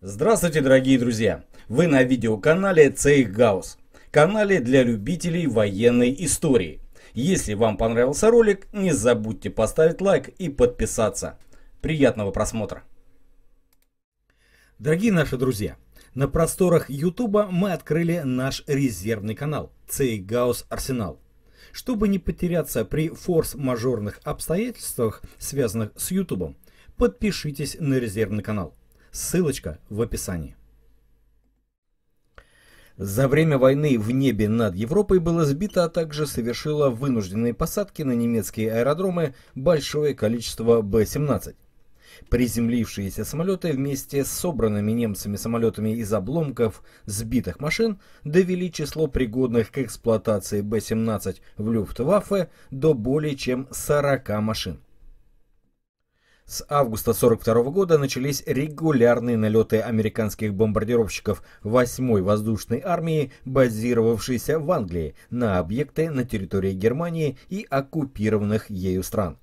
Здравствуйте, дорогие друзья! Вы на видеоканале Цейх Гаус, канале для любителей военной истории. Если вам понравился ролик, не забудьте поставить лайк и подписаться. Приятного просмотра! Дорогие наши друзья, на просторах Ютуба мы открыли наш резервный канал Цейх Гаус Арсенал. Чтобы не потеряться при форс-мажорных обстоятельствах, связанных с Ютубом, подпишитесь на резервный канал. Ссылочка в описании. За время войны в небе над Европой было сбито, а также совершило вынужденные посадки на немецкие аэродромы большое количество Б-17. Приземлившиеся самолеты вместе с собранными немцами самолетами из обломков сбитых машин довели число пригодных к эксплуатации Б-17 в Люфтваффе до более чем 40 машин. С августа 1942 года начались регулярные налеты американских бомбардировщиков 8-й воздушной армии, базировавшейся в Англии, на объекты на территории Германии и оккупированных ею стран.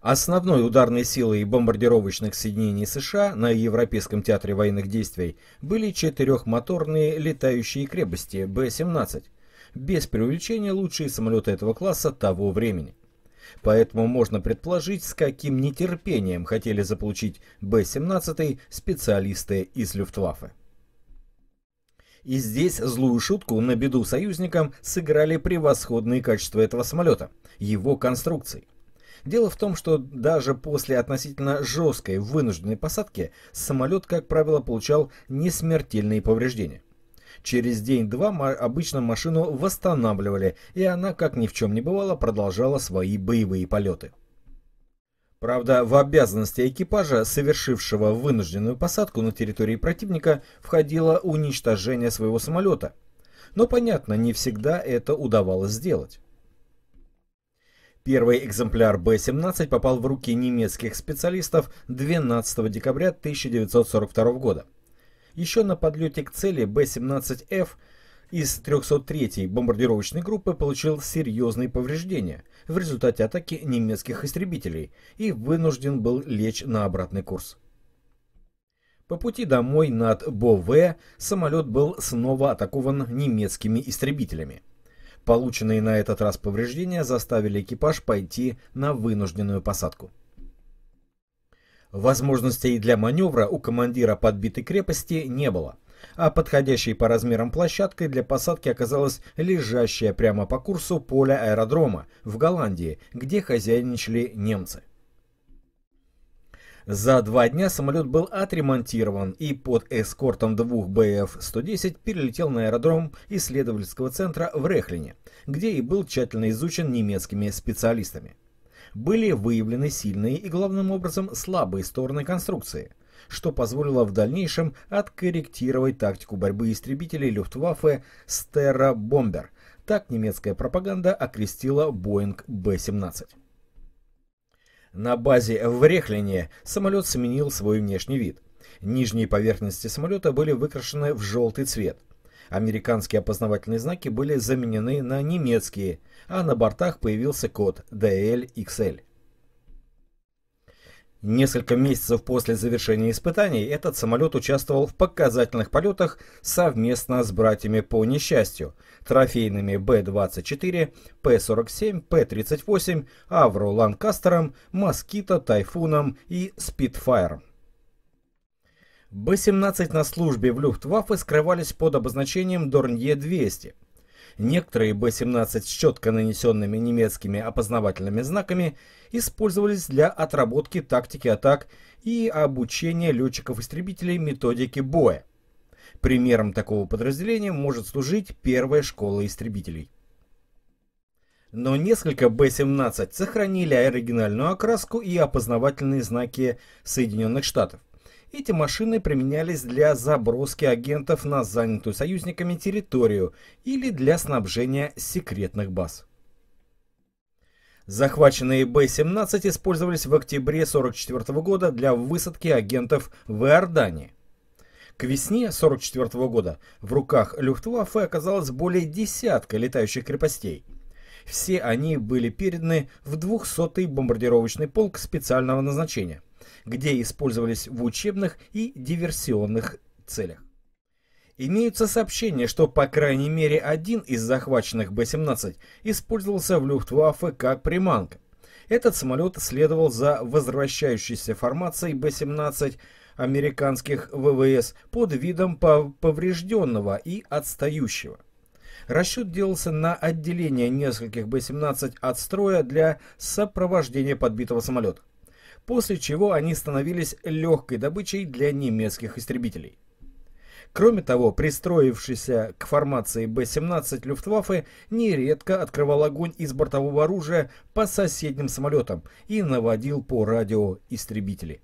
Основной ударной силой бомбардировочных соединений США на Европейском театре военных действий были четырехмоторные летающие крепости Б-17, без преувеличения лучшие самолеты этого класса того времени. Поэтому можно предположить, с каким нетерпением хотели заполучить Б-17 специалисты из Люфтваффе. И здесь злую шутку на беду союзникам сыграли превосходные качества этого самолета, его конструкции. Дело в том, что даже после относительно жесткой вынужденной посадки самолет, как правило, получал несмертельные повреждения. Через день-два обычно машину восстанавливали, и она, как ни в чем не бывало, продолжала свои боевые полеты. Правда, в обязанности экипажа, совершившего вынужденную посадку на территории противника, входило уничтожение своего самолета. Но понятно, не всегда это удавалось сделать. Первый экземпляр Б-17 попал в руки немецких специалистов 12 декабря 1942 года. Еще на подлете к цели Б-17Ф из 303-й бомбардировочной группы получил серьезные повреждения в результате атаки немецких истребителей и вынужден был лечь на обратный курс. По пути домой над Бове самолет был снова атакован немецкими истребителями. Полученные на этот раз повреждения заставили экипаж пойти на вынужденную посадку. Возможностей для маневра у командира подбитой крепости не было, а подходящей по размерам площадкой для посадки оказалась лежащая прямо по курсу поле аэродрома в Голландии, где хозяйничали немцы. За два дня самолет был отремонтирован и под эскортом двух БФ-110 перелетел на аэродром исследовательского центра в Рехлине, где и был тщательно изучен немецкими специалистами были выявлены сильные и главным образом слабые стороны конструкции, что позволило в дальнейшем откорректировать тактику борьбы истребителей Люфтваффе «Стерра Бомбер», так немецкая пропаганда окрестила Боинг Б-17. На базе в Рехлине самолет сменил свой внешний вид. Нижние поверхности самолета были выкрашены в желтый цвет – Американские опознавательные знаки были заменены на немецкие, а на бортах появился код DLXL. Несколько месяцев после завершения испытаний этот самолет участвовал в показательных полетах совместно с братьями по несчастью, трофейными Б-24, П-47, П-38, Авро Ланкастером, Москита, Тайфуном и Спитфайром. Б-17 на службе в Люфтваффе скрывались под обозначением Дорнье-200. Некоторые Б-17 с четко нанесенными немецкими опознавательными знаками использовались для отработки тактики атак и обучения летчиков-истребителей методики боя. Примером такого подразделения может служить первая школа истребителей. Но несколько Б-17 сохранили оригинальную окраску и опознавательные знаки Соединенных Штатов. Эти машины применялись для заброски агентов на занятую союзниками территорию или для снабжения секретных баз. Захваченные Б-17 использовались в октябре 1944 года для высадки агентов в Иордании. К весне 1944 года в руках Люфтваффе оказалось более десятка летающих крепостей. Все они были переданы в 200-й бомбардировочный полк специального назначения где использовались в учебных и диверсионных целях. Имеются сообщения, что по крайней мере один из захваченных Б-17 использовался в Люфтваффе как приманка. Этот самолет следовал за возвращающейся формацией Б-17 американских ВВС под видом поврежденного и отстающего. Расчет делался на отделение нескольких Б-17 от строя для сопровождения подбитого самолета после чего они становились легкой добычей для немецких истребителей. Кроме того, пристроившийся к формации Б-17 Люфтваффе нередко открывал огонь из бортового оружия по соседним самолетам и наводил по радио истребители.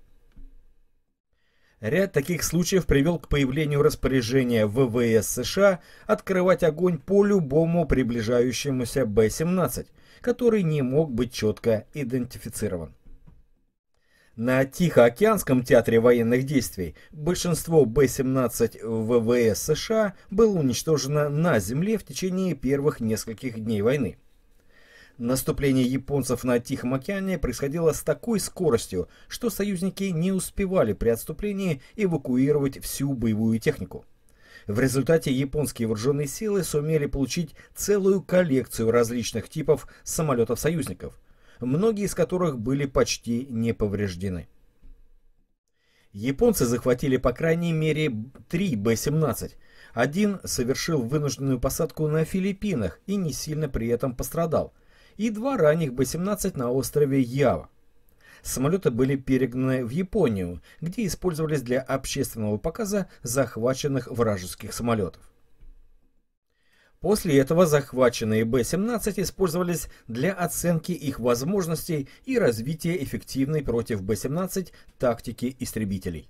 Ряд таких случаев привел к появлению распоряжения ВВС США открывать огонь по любому приближающемуся Б-17, который не мог быть четко идентифицирован. На Тихоокеанском театре военных действий большинство Б-17 ВВС США было уничтожено на земле в течение первых нескольких дней войны. Наступление японцев на Тихом океане происходило с такой скоростью, что союзники не успевали при отступлении эвакуировать всю боевую технику. В результате японские вооруженные силы сумели получить целую коллекцию различных типов самолетов союзников – многие из которых были почти не повреждены. Японцы захватили по крайней мере три Б-17. Один совершил вынужденную посадку на Филиппинах и не сильно при этом пострадал. И два ранних Б-17 на острове Ява. Самолеты были перегнаны в Японию, где использовались для общественного показа захваченных вражеских самолетов. После этого захваченные Б-17 использовались для оценки их возможностей и развития эффективной против Б-17 тактики истребителей.